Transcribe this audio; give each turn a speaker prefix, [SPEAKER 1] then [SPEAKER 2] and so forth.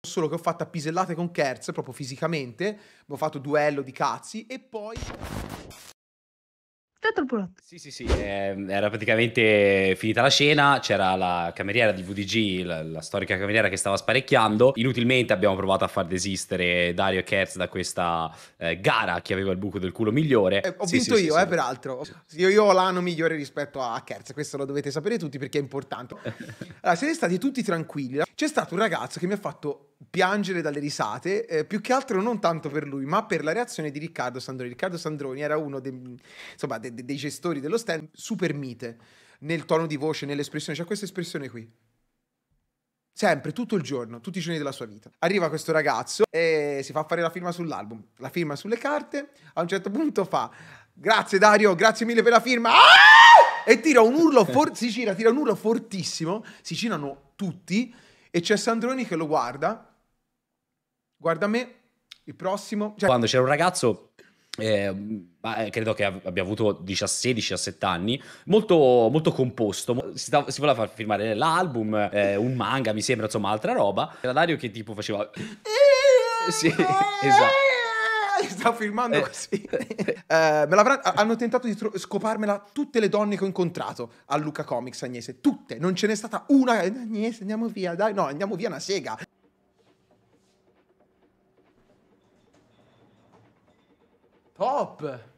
[SPEAKER 1] Solo che ho fatto appisellate con Kerz, proprio fisicamente, ho fatto duello di cazzi e poi...
[SPEAKER 2] Sì, sì, sì, eh, era praticamente finita la scena, c'era la cameriera di VDG, la, la, storica cameriera che stava sparecchiando. Inutilmente abbiamo provato a far desistere Dario e Kerz da questa eh, gara che aveva il buco del culo migliore. Eh, ho sì, vinto sì, io, sì, eh,
[SPEAKER 1] peraltro. Io, io ho l'anno migliore rispetto a Kerz, questo lo dovete sapere tutti perché è importante. Allora, siete stati tutti tranquilli. C'è stato un ragazzo che mi ha fatto piangere dalle risate, eh, più che altro non tanto per lui, ma per la reazione di Riccardo Sandroni. Riccardo Sandroni era uno de, insomma, de, de, dei gestori dello stand, super mite nel tono di voce, nell'espressione, c'è questa espressione qui. Sempre, tutto il giorno, tutti i giorni della sua vita. Arriva questo ragazzo e si fa fare la firma sull'album, la firma sulle carte, a un certo punto fa "Grazie Dario, grazie mille per la firma". Ah! E tira un urlo, for- si gira, tira un urlo fortissimo, si girano tutti e c'è Sandroni che lo guarda, guarda me,
[SPEAKER 2] il prossimo... Cioè... Quando c'era un ragazzo eh, eh credo che abbia avuto 16-17 anni, molto, molto composto. Si, stava, si, voleva far firmare l'album, eh, un manga, mi sembra, insomma, altra roba. Era Dario che tipo faceva. sì, esatto.
[SPEAKER 1] sta filmando eh. così. eh, hanno tentato di tro- scoparmela tutte le donne che ho incontrato a Luca Comics Agnese, tutte, non ce n'è stata una. Eh, Agnese, andiamo via, dai, no, andiamo via una sega. Top!